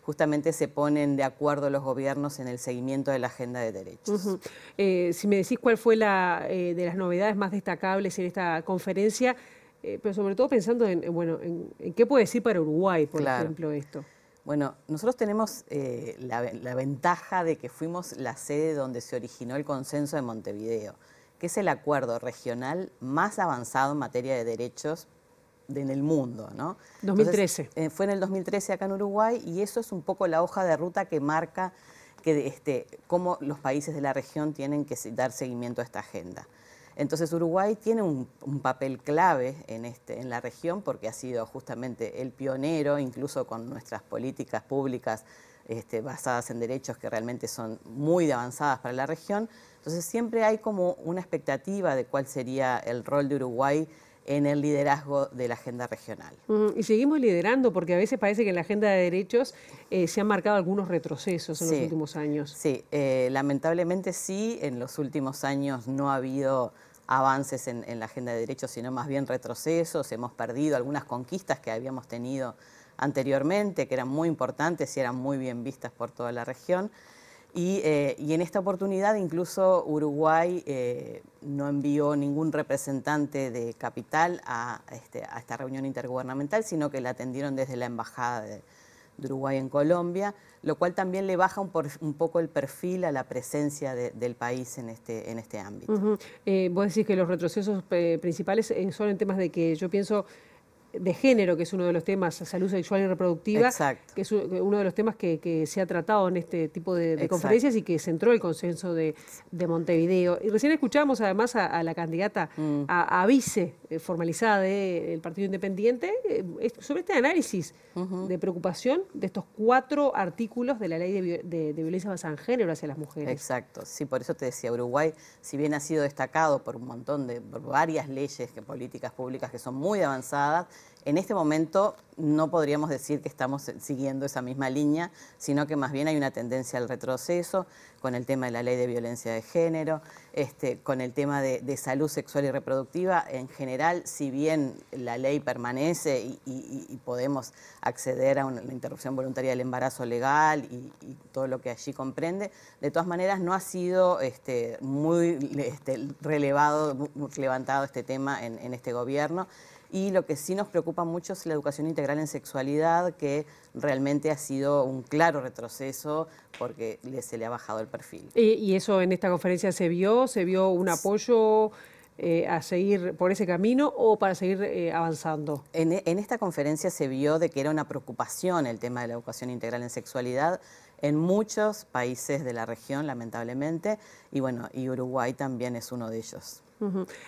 Speaker 15: justamente se ponen de acuerdo los gobiernos en el seguimiento de la agenda de
Speaker 1: derechos. Eh, si me decís cuál fue la eh, de las novedades más destacables en esta conferencia, eh, pero sobre todo pensando en, bueno, en, qué puede decir para Uruguay,
Speaker 15: por ejemplo, esto. Bueno, nosotros tenemos eh, la, ventaja de que fuimos la sede donde se originó el consenso de Montevideo, que es el acuerdo regional más avanzado en materia de derechos en el mundo. ¿no?
Speaker 1: 2013.
Speaker 15: Eh, fue en el 2013 acá en Uruguay y eso es un poco la hoja de ruta que marca este, cómo los países de la región tienen que dar seguimiento a esta agenda. Entonces Uruguay tiene un, papel clave en, este, la región porque ha sido justamente el pionero, incluso con nuestras políticas públicas este, basadas en derechos que realmente son muy avanzadas para la región. Entonces siempre hay como una expectativa de cuál sería el rol de Uruguay en el liderazgo de la agenda regional.
Speaker 1: Mm, y seguimos liderando, porque
Speaker 15: a veces parece que en la agenda de derechos eh, se han marcado algunos retrocesos en los últimos años. Sí, eh, lamentablemente sí, en los últimos años no ha habido avances en la agenda de derechos, sino más bien retrocesos, hemos perdido algunas conquistas que habíamos tenido anteriormente, que eran muy importantes y eran muy bien vistas por toda la región. Eh, y, en esta oportunidad incluso Uruguay eh, no envió ningún representante de capital a, este, a, esta reunión intergubernamental, sino que la atendieron desde la Embajada de, Uruguay en Colombia, lo cual también le baja un, poco el perfil a la presencia del país en este, en este ámbito.
Speaker 1: Eh, vos decís que los retrocesos principales son en temas de que yo pienso de género, que es uno de los temas, salud sexual y reproductiva, que es uno de los temas que, se ha tratado en este tipo de, conferencias y que centró el consenso de, Montevideo. Y recién escuchamos además a, la candidata mm. a, a vice eh, formalizada del eh, Partido Independiente eh, sobre este análisis
Speaker 15: de preocupación de estos cuatro artículos de la ley de, de, violencia basada en género hacia las mujeres. Exacto, sí, por eso te decía, Uruguay, si bien ha sido destacado por un montón de varias leyes que, políticas públicas que son muy avanzadas, en este momento no podríamos decir que estamos siguiendo esa misma línea, sino que más bien hay una tendencia al retroceso con el tema de la ley de violencia de género, este, con el tema de, salud sexual y reproductiva. En general, si bien la ley permanece y, podemos acceder a una, la interrupción voluntaria del embarazo legal y, todo lo que allí comprende, de todas maneras no ha sido este, muy este, relevado, levantado este tema en este gobierno y lo que sí nos preocupa mucho es la educación integral en sexualidad, que realmente ha sido un claro retroceso porque se le ha bajado el perfil.
Speaker 1: ¿Y, eso en esta conferencia se vio? ¿Se vio un apoyo? Eh, a
Speaker 15: seguir por ese camino o para seguir eh, avanzando? En, en esta conferencia se vio de que era una preocupación el tema de la educación integral en sexualidad, en muchos países de la región, lamentablemente, y bueno, y Uruguay también es uno de ellos.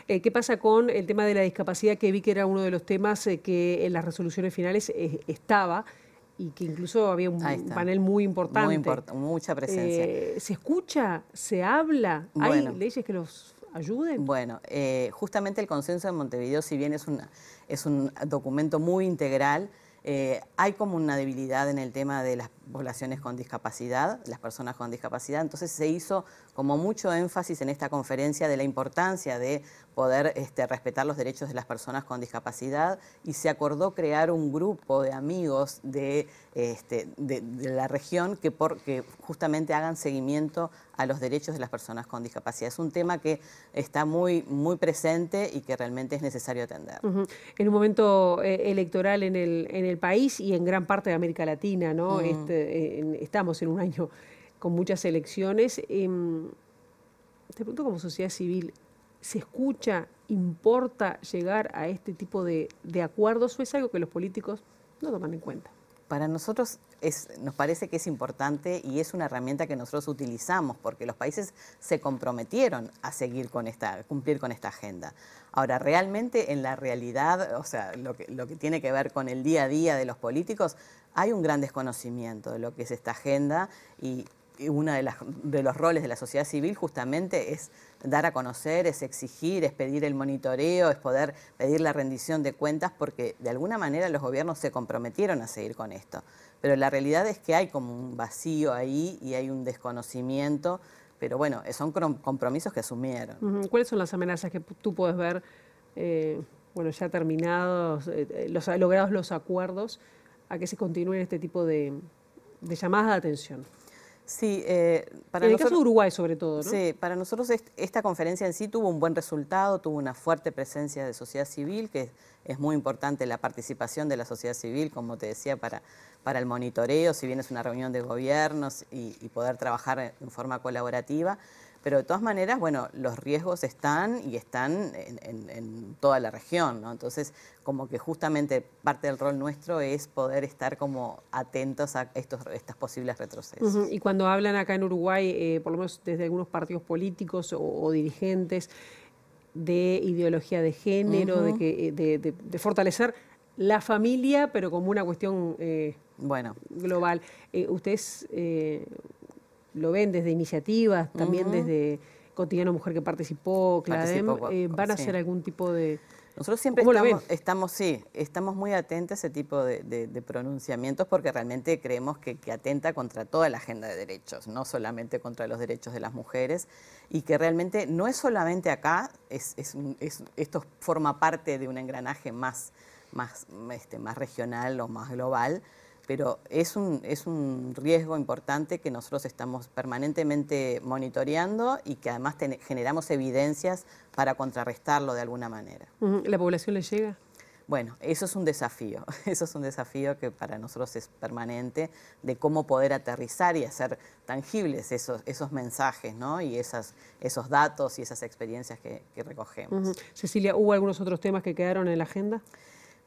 Speaker 15: Eh, ¿Qué pasa
Speaker 1: con el tema de la discapacidad que vi que era uno de los temas eh, que en las resoluciones finales eh, estaba?
Speaker 15: y que incluso había un panel muy importante. Muy mucha presencia.
Speaker 1: ¿Se escucha? ¿Se habla?
Speaker 15: ¿Hay leyes que los ayuden? Bueno, justamente el consenso de Montevideo, si bien es, es un documento muy integral, hay como una debilidad en el tema de las poblaciones con discapacidad, las personas con discapacidad. Entonces se hizo como mucho énfasis en esta conferencia de la importancia de poder este, respetar los derechos de las personas con discapacidad y se acordó crear un grupo de amigos de, este, de, la región que, por, que justamente hagan seguimiento a los derechos de las personas con discapacidad. Es un tema que está muy, muy presente y que realmente es necesario atender.
Speaker 1: En un momento eh, electoral en el, en el país y en gran parte de América Latina, ¿no? Eh, estamos en un año con muchas elecciones. Eh, te pregunto como sociedad civil, ¿se escucha,
Speaker 15: importa llegar a este tipo de, acuerdos o es algo que los políticos no toman en cuenta? Para nosotros nos parece que es importante y es una herramienta que nosotros utilizamos porque los países se comprometieron a seguir con esta, cumplir con esta agenda. Ahora, realmente en la realidad, o sea, lo que tiene que ver con el día a día de los políticos, hay un gran desconocimiento de lo que es esta agenda y uno de, los roles de la sociedad civil justamente es dar a conocer, es exigir, es pedir el monitoreo, es poder pedir la rendición de cuentas, porque de alguna manera los gobiernos se comprometieron a seguir con esto. Pero la realidad es que hay como un vacío ahí y hay un desconocimiento, pero bueno, son compromisos que asumieron.
Speaker 1: ¿Cuáles son las amenazas que tú puedes ver, eh, bueno, ya terminados, eh, eh, logrados los acuerdos? a que se continúe este tipo de, llamadas de atención. Sí, eh, para en el nosotros, caso de Uruguay
Speaker 15: sobre todo, Sí, para nosotros esta conferencia en sí tuvo un buen resultado, tuvo una fuerte presencia de sociedad civil, que es, muy importante la participación de la sociedad civil, como te decía, para, el monitoreo, si bien es una reunión de gobiernos y, poder trabajar en forma colaborativa. Pero de todas maneras, bueno, los riesgos están y están en, toda la región, ¿no? Entonces, como que justamente parte del rol nuestro es poder estar como atentos a estos, estas posibles retrocesos.
Speaker 1: Y cuando hablan acá en Uruguay, eh, por lo menos desde algunos partidos políticos o, dirigentes, de ideología de género, de, que, eh, de, fortalecer la familia, pero como una cuestión eh, bueno. global. ¿Ustedes lo ven desde iniciativas, también desde
Speaker 15: Cotidiano Mujer que participó, CLADEM, eh, ¿van a hacer algún tipo de...? Nosotros siempre estamos, sí, estamos muy atentos a ese tipo de, pronunciamientos porque realmente creemos que, atenta contra toda la agenda de derechos, no solamente contra los derechos de las mujeres, y que realmente no es solamente acá, es, esto forma parte de un engranaje más, más, este, más regional o más global, pero es un, es un riesgo importante que nosotros estamos permanentemente monitoreando y que además generamos evidencias para contrarrestarlo de alguna manera. ¿La población le llega? Bueno, eso es un desafío, eso es un desafío que para nosotros es permanente, de cómo poder aterrizar y hacer tangibles esos, mensajes ¿no? y esas, esos datos y esas experiencias que, recogemos. Cecilia, ¿hubo algunos otros temas que quedaron en la agenda?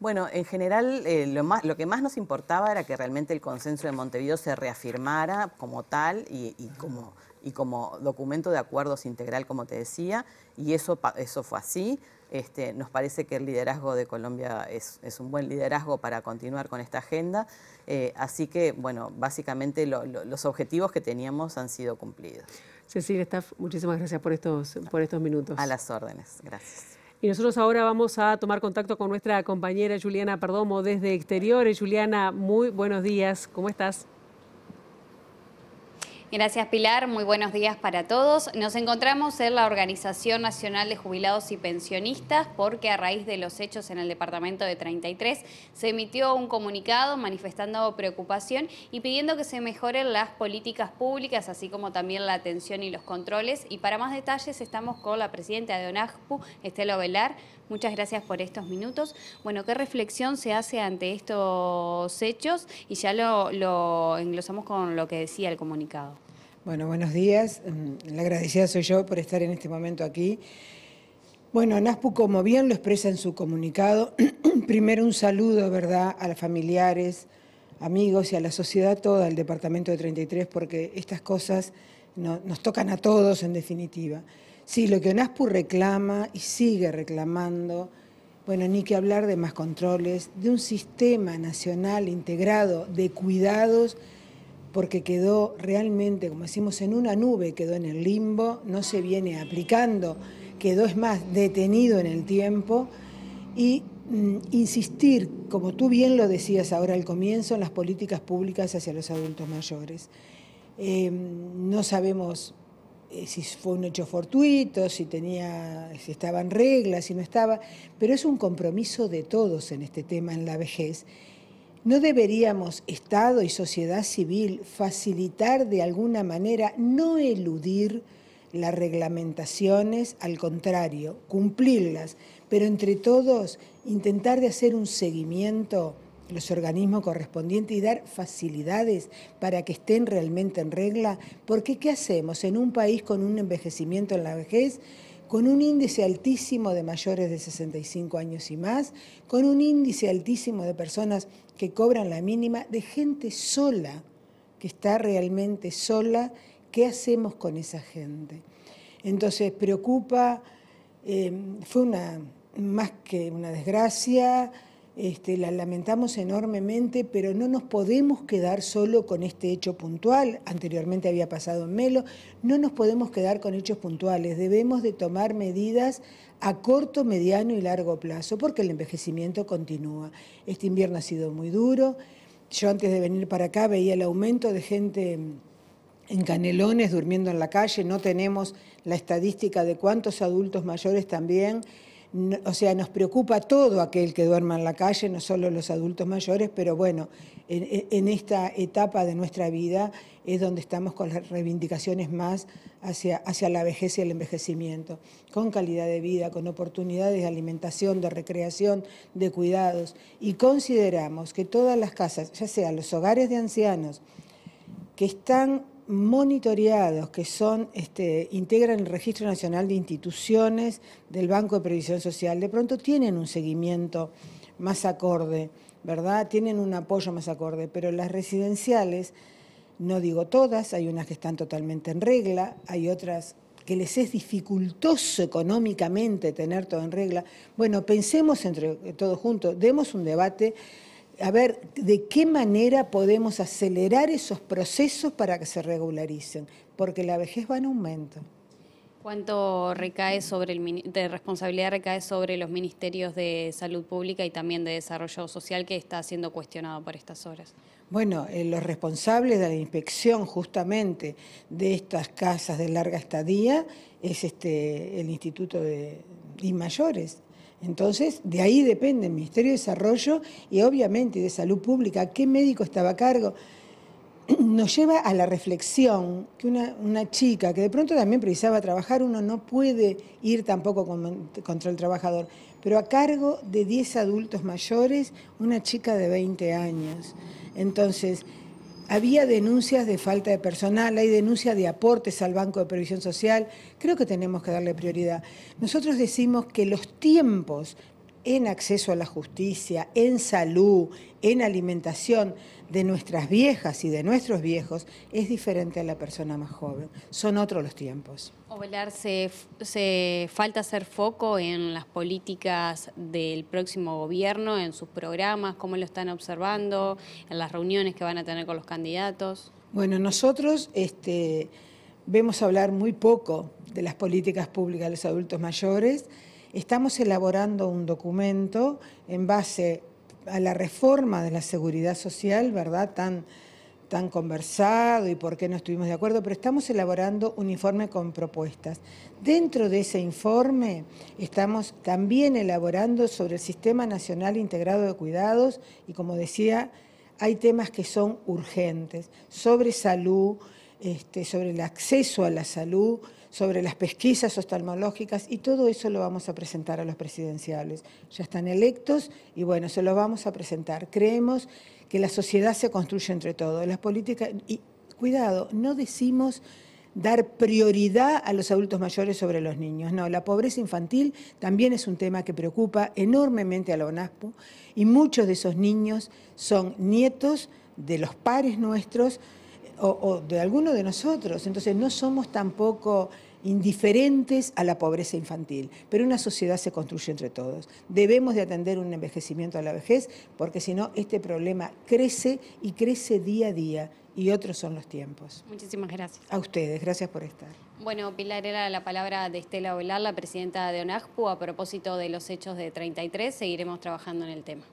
Speaker 15: Bueno, en general eh, lo, que más nos importaba era que realmente el consenso de Montevideo se reafirmara como tal y, como, y como documento de acuerdos integral, como te decía, y eso, eso fue así. Este, nos parece que el liderazgo de Colombia es, un buen liderazgo para continuar con esta agenda. Eh, así que, bueno, básicamente los objetivos que teníamos han sido cumplidos.
Speaker 1: Cecilia Staff, muchísimas gracias por estos, por estos minutos. A las
Speaker 15: órdenes, gracias.
Speaker 1: Y nosotros ahora vamos a tomar contacto con nuestra compañera Juliana Perdomo desde Exteriores. Juliana, muy buenos días, ¿cómo estás?
Speaker 10: Gracias Pilar, muy buenos días para todos. Nos encontramos en la Organización Nacional de Jubilados y Pensionistas porque a raíz de los hechos en el departamento de 33 se emitió un comunicado manifestando preocupación y pidiendo que se mejoren las políticas públicas, así como también la atención y los controles. Y para más detalles estamos con la presidenta de ONAJPU, Estela Velar. Muchas gracias por estos minutos. Bueno, ¿qué reflexión se hace ante estos hechos? Y ya lo, lo englosamos con lo que decía el comunicado.
Speaker 16: Bueno, buenos días. Mm, la agradecida soy yo por estar en este momento aquí. Bueno, NASPU, como bien lo expresa en su comunicado, primero un saludo, ¿verdad?, a los familiares, amigos y a la sociedad toda, al Departamento de 33, porque estas cosas nos tocan a todos en definitiva. Sí, lo que UNASPU reclama y sigue reclamando, bueno, ni que hablar de más controles, de un sistema nacional integrado de cuidados, porque quedó realmente, como decimos, en una nube, quedó en el limbo, no se viene aplicando, quedó, es más, detenido en el tiempo y mm, insistir, como tú bien lo decías ahora al comienzo, en las políticas públicas hacia los adultos mayores. Em, no sabemos eh, si fue un hecho fortuito, si tenía, si estaban reglas si no estaba, pero es un compromiso de todos en este tema, en la vejez. ¿No deberíamos, Estado y sociedad civil, facilitar de alguna manera, no eludir las reglamentaciones, al contrario, cumplirlas, pero entre todos intentar de hacer un seguimiento? los organismos correspondientes y dar facilidades para que estén realmente en regla, porque ¿qué hacemos en un país con un envejecimiento en la vejez? con un índice altísimo de mayores de 65 años y más, con un índice altísimo de personas que cobran la mínima, de gente sola, que está realmente sola, ¿qué hacemos con esa gente? Entonces, preocupa, eh, fue una, más que una desgracia, este, la lamentamos enormemente, pero no nos podemos quedar solo con este hecho puntual, anteriormente había pasado en Melo, no nos podemos quedar con hechos puntuales, debemos de tomar medidas a corto, mediano y largo plazo, porque el envejecimiento continúa. Este invierno ha sido muy duro, yo antes de venir para acá veía el aumento de gente en canelones durmiendo en la calle, no tenemos la estadística de cuántos adultos mayores también o sea, nos preocupa todo aquel que duerma en la calle, no solo los adultos mayores, pero bueno, en, esta etapa de nuestra vida es donde estamos con las reivindicaciones más hacia, hacia la vejez y el envejecimiento, con calidad de vida, con oportunidades de alimentación, de recreación, de cuidados. Y consideramos que todas las casas, ya sea los hogares de ancianos, que están monitoreados, que son, este, integran el Registro Nacional de Instituciones del Banco de Previsión Social, de pronto tienen un seguimiento más acorde, ¿verdad? Tienen un apoyo más acorde, pero las residenciales, no digo todas, hay unas que están totalmente en regla, hay otras que les es dificultoso económicamente tener todo en regla. Bueno, pensemos entre todos juntos, demos un debate a ver de qué manera podemos acelerar esos procesos para que se regularicen, porque la vejez va en aumento.
Speaker 10: ¿Cuánto recae sobre el, de responsabilidad recae sobre los ministerios de Salud Pública y también de Desarrollo Social que está siendo cuestionado por estas horas?
Speaker 16: Bueno, eh, los responsables de la inspección justamente de estas casas de larga estadía es este, el Instituto de, de Mayores, entonces, de ahí depende el Ministerio de Desarrollo y obviamente de Salud Pública, qué médico estaba a cargo. Nos lleva a la reflexión que una, chica que de pronto también precisaba trabajar, uno no puede ir tampoco contra el trabajador, pero a cargo de 10 adultos mayores, una chica de 20 años. Entonces, había denuncias de falta de personal, hay denuncias de aportes al Banco de Previsión Social. Creo que tenemos que darle prioridad. Nosotros decimos que los tiempos, en acceso a la justicia, en salud, en alimentación de nuestras viejas y de nuestros viejos es diferente a la persona más joven. Son otros los tiempos.
Speaker 10: Ovelar, ¿se, falta hacer foco en las políticas del próximo gobierno, en sus programas, cómo lo están observando, en las reuniones que van a tener con los candidatos?
Speaker 16: Bueno, nosotros este, vemos hablar muy poco de las políticas públicas de los adultos mayores. Estamos elaborando un documento en base a la reforma de la seguridad social, ¿verdad? Tan, tan conversado y por qué no estuvimos de acuerdo, pero estamos elaborando un informe con propuestas. Dentro de ese informe estamos también elaborando sobre el Sistema Nacional Integrado de Cuidados y como decía, hay temas que son urgentes, sobre salud, este, sobre el acceso a la salud, sobre las pesquisas oftalmológicas y todo eso lo vamos a presentar a los presidenciales. Ya están electos y bueno, se lo vamos a presentar. Creemos que la sociedad se construye entre todos. Las políticas, y cuidado, no decimos dar prioridad a los adultos mayores sobre los niños. No, la pobreza infantil también es un tema que preocupa enormemente a la ONASPO y muchos de esos niños son nietos de los pares nuestros, o, de alguno de nosotros. Entonces no somos tampoco indiferentes a la pobreza infantil, pero una sociedad se construye entre todos. Debemos de atender un envejecimiento a la vejez, porque si no, este problema crece y crece día a día y otros son los tiempos.
Speaker 10: Muchísimas gracias. A
Speaker 16: ustedes, gracias por estar.
Speaker 10: Bueno, Pilar, era la palabra de Estela Velar, la presidenta de ONAJPU, a propósito de los hechos de 33. Seguiremos trabajando en el tema.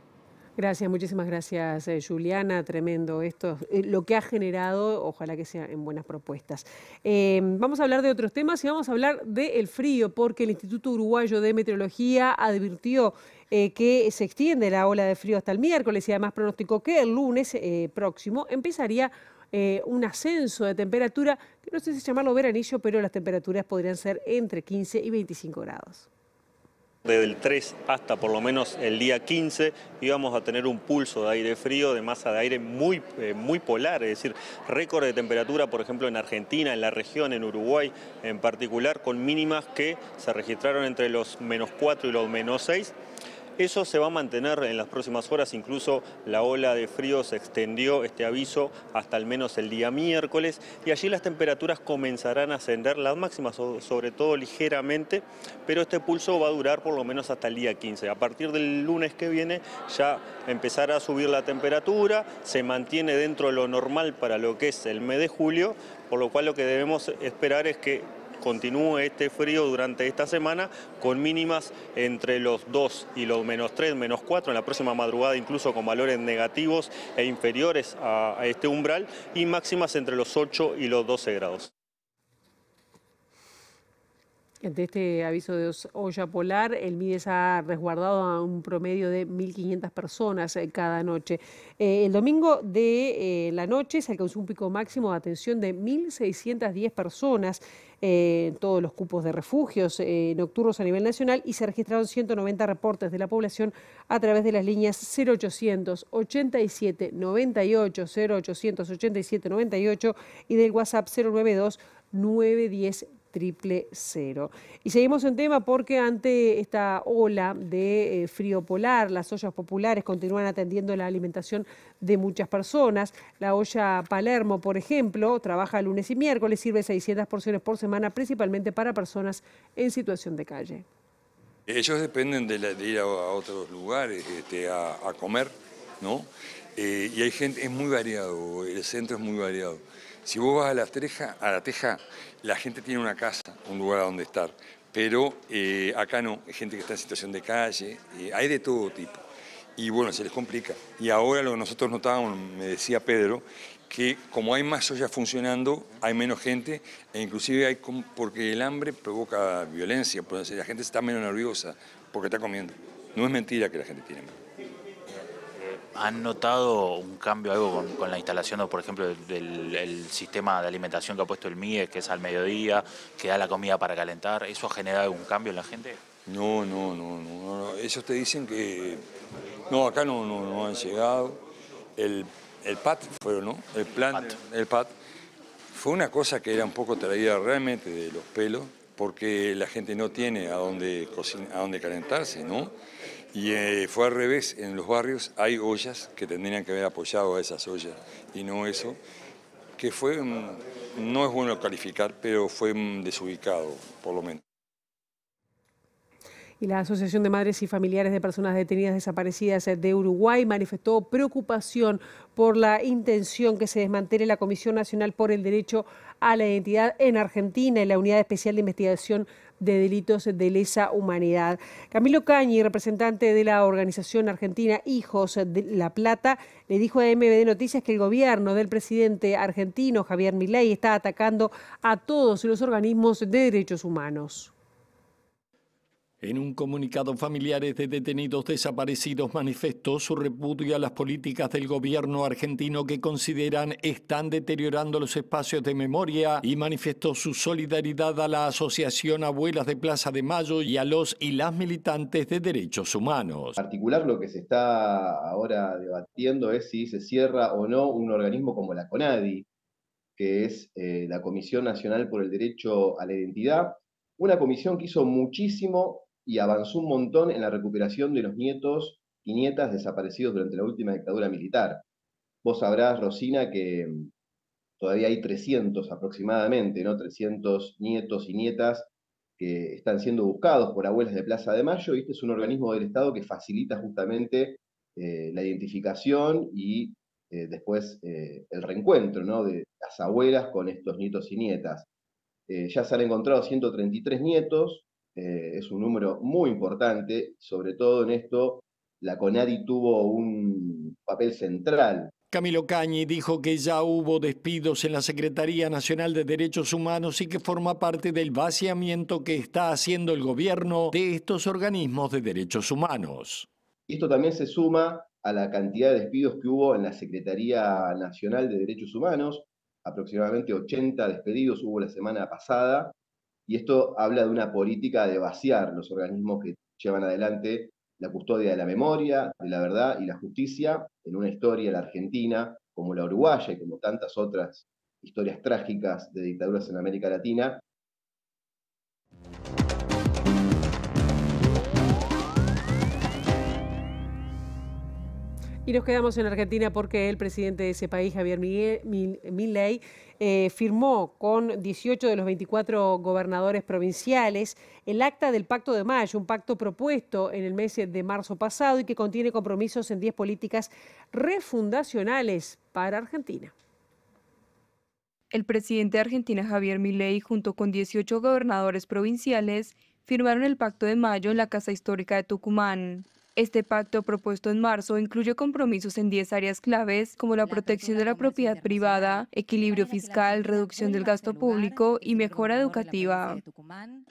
Speaker 1: Gracias, muchísimas gracias eh, Juliana, tremendo esto, eh, lo que ha generado, ojalá que sea en buenas propuestas. Em, vamos a hablar de otros temas y vamos a hablar del frío, porque el Instituto Uruguayo de Meteorología advirtió eh, que se extiende la ola de frío hasta el miércoles y además pronosticó que el lunes próximo empezaría un ascenso de temperatura, que no sé si llamarlo veranillo, pero las temperaturas podrían ser entre 15 y 25 grados.
Speaker 17: Desde el 3 hasta por lo menos el día 15 íbamos a tener un pulso de aire frío, de masa de aire muy, eh, muy polar, es decir, récord de temperatura, por ejemplo, en Argentina, en la región, en Uruguay en particular, con mínimas que se registraron entre los menos 4 y los menos 6. Eso se va a mantener en las próximas horas, incluso la ola de frío se extendió este aviso hasta al menos el día miércoles y allí las temperaturas comenzarán a ascender, las máximas sobre todo ligeramente, pero este pulso va a durar por lo menos hasta el día 15. A partir del lunes que viene ya empezará a subir la temperatura, se mantiene dentro de lo normal para lo que es el mes de julio, por lo cual lo que debemos esperar es que continúe este frío durante esta semana con mínimas entre los 2 y los menos 3, menos 4, en la próxima madrugada incluso con valores negativos e inferiores a, este umbral y máximas entre los 8 y los 12 grados.
Speaker 1: Ante este aviso de olla polar, el MIDES ha resguardado a un promedio de 1.500 personas eh, cada noche. Eh, el domingo de eh, la noche se alcanzó un pico máximo de atención de 1.610 personas en todos los cupos de refugios nocturnos a nivel nacional y se registraron 190 reportes de la población a través de las líneas 0800 87 98 0887 98 y del WhatsApp 092 910 triple cero. Y seguimos en tema porque ante esta ola de eh, frío polar, las ollas populares continúan atendiendo la alimentación de muchas personas. La olla Palermo, por ejemplo, trabaja lunes y miércoles, sirve 600 porciones por semana, principalmente para personas en situación de calle.
Speaker 18: Ellos dependen de, ir a, otros lugares este, a, comer, ¿no? Eh, y hay gente, es muy variado, el centro es muy variado. Si vos vas a la, teja, a la Teja, la gente tiene una casa, un lugar donde estar, pero eh, acá no, hay gente que está en situación de calle, eh, hay de todo tipo. Y bueno, se les complica. Y ahora lo que nosotros notábamos, me decía Pedro, que como hay más ollas funcionando, hay menos gente, e inclusive hay porque el hambre provoca violencia, pues, la gente está menos nerviosa porque está comiendo. No es mentira que la gente tiene hambre. ¿Han notado un cambio, algo
Speaker 12: con, la instalación, por ejemplo, del, sistema de alimentación que ha puesto el MIE, que es al mediodía, que da la comida para calentar? ¿Eso ha generado algún cambio en la gente?
Speaker 18: No, no, no, no. no. Ellos te dicen que... No, acá no, no, han llegado. El, PAT fue, ¿no? El plan, el PAT. Fue una cosa que era un poco traída realmente de los pelos, porque la gente no tiene a dónde, a dónde calentarse, ¿no? Y eh, fue al revés, en los barrios hay ollas que tendrían que haber apoyado a esas ollas y no eso, que fue, no es bueno calificar, pero fue desubicado, por lo menos
Speaker 1: la Asociación de Madres y Familiares de Personas Detenidas Desaparecidas eh, de Uruguay manifestó preocupación por la intención que se desmantele la Comisión Nacional por el Derecho a la Identidad en Argentina y la Unidad Especial de Investigación de Delitos de Lesa Humanidad. Camilo Cañi, representante de la organización argentina Hijos de La Plata, le dijo a MBD Noticias que el gobierno del presidente argentino Javier Milei está atacando a todos los organismos de derechos humanos.
Speaker 5: En un comunicado, familiares de detenidos desaparecidos manifestó su repudio a las políticas del gobierno argentino que consideran están deteriorando los espacios de memoria y manifestó su solidaridad a la Asociación Abuelas de Plaza de Mayo y a los y las militantes de derechos humanos. En particular,
Speaker 19: lo que se está ahora debatiendo es si se cierra o no un organismo como la CONADI, que es eh, la Comisión Nacional por el Derecho a la Identidad, una comisión que hizo muchísimo y avanzó un montón en la recuperación de los nietos y nietas desaparecidos durante la última dictadura militar. Vos sabrás, Rosina, que mm, todavía hay 300 aproximadamente, ¿no? 300 nietos y nietas que están siendo buscados por abuelas de Plaza de Mayo, y este es un organismo del Estado que facilita justamente eh, la identificación y eh, después eh, el reencuentro ¿no? de las abuelas con estos nietos y nietas. ya se han encontrado 133 nietos, eh, es un número muy importante, sobre todo en esto la CONADI tuvo un papel central.
Speaker 5: Camilo Cañi dijo que ya hubo despidos en la Secretaría Nacional de Derechos Humanos y que forma parte del vaciamiento que está haciendo el gobierno de estos organismos de derechos humanos.
Speaker 19: Esto también se suma a la cantidad de despidos que hubo en la Secretaría Nacional de Derechos Humanos, aproximadamente 80 despedidos hubo la semana pasada, y esto habla de una política de vaciar los organismos que llevan adelante la custodia de la memoria, de la verdad y la justicia en una historia, la Argentina, como la Uruguaya y como tantas otras historias trágicas de dictaduras en América Latina,
Speaker 1: Y nos quedamos en Argentina porque el presidente de ese país, Javier Milei, eh, firmó con 18 de los 24 gobernadores provinciales el acta del Pacto de Mayo, un pacto propuesto en el mes de marzo pasado y que contiene compromisos en 10 políticas refundacionales
Speaker 20: para Argentina. El presidente de Argentina Javier Milei junto con 18 gobernadores provinciales firmaron el Pacto de Mayo en la Casa Histórica de Tucumán. Este pacto propuesto en marzo incluye compromisos en 10 áreas claves como la protección de la propiedad privada, equilibrio fiscal, reducción del gasto público y mejora educativa.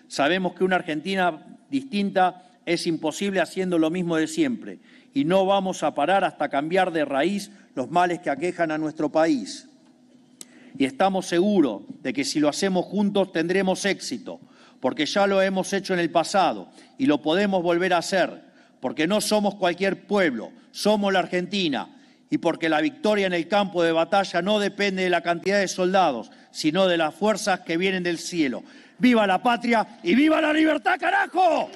Speaker 17: Sabemos que una Argentina distinta es imposible haciendo lo mismo de siempre y no vamos a parar hasta cambiar de raíz los males que aquejan a nuestro país. Y estamos seguros de que si lo hacemos juntos tendremos éxito, porque ya lo hemos hecho en el pasado y lo podemos volver a hacer porque no somos cualquier pueblo, somos la Argentina, y porque la victoria en el campo de batalla no depende de la cantidad de soldados, sino de las fuerzas que vienen del cielo. ¡Viva la patria y viva la libertad, carajo!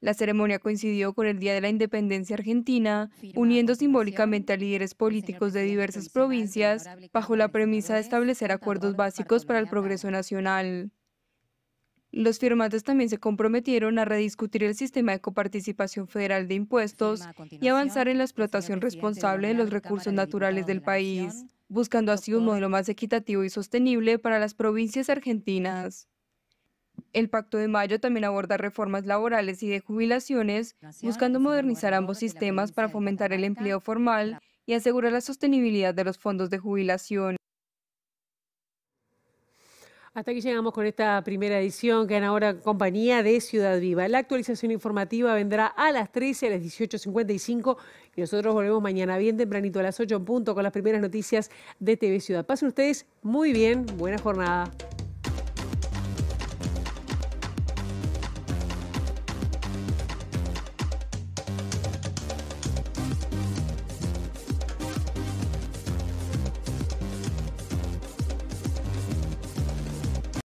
Speaker 20: La ceremonia coincidió con el Día de la Independencia Argentina, uniendo simbólicamente a líderes políticos de diversas provincias bajo la premisa de establecer acuerdos básicos para el progreso nacional. Los firmantes también se comprometieron a rediscutir el sistema de coparticipación federal de impuestos y avanzar en la explotación responsable de los recursos naturales del país, buscando así un modelo más equitativo y sostenible para las provincias argentinas. El Pacto de Mayo también aborda reformas laborales y de jubilaciones, buscando modernizar ambos sistemas para fomentar el empleo formal y asegurar la sostenibilidad de los fondos de jubilación. Hasta aquí llegamos con
Speaker 1: esta primera edición que en ahora compañía de Ciudad Viva. La actualización informativa vendrá a las 13, a las 18.55 y nosotros volvemos mañana bien tempranito a las 8 en punto con las primeras noticias de TV Ciudad. Pasen ustedes muy bien, buena jornada.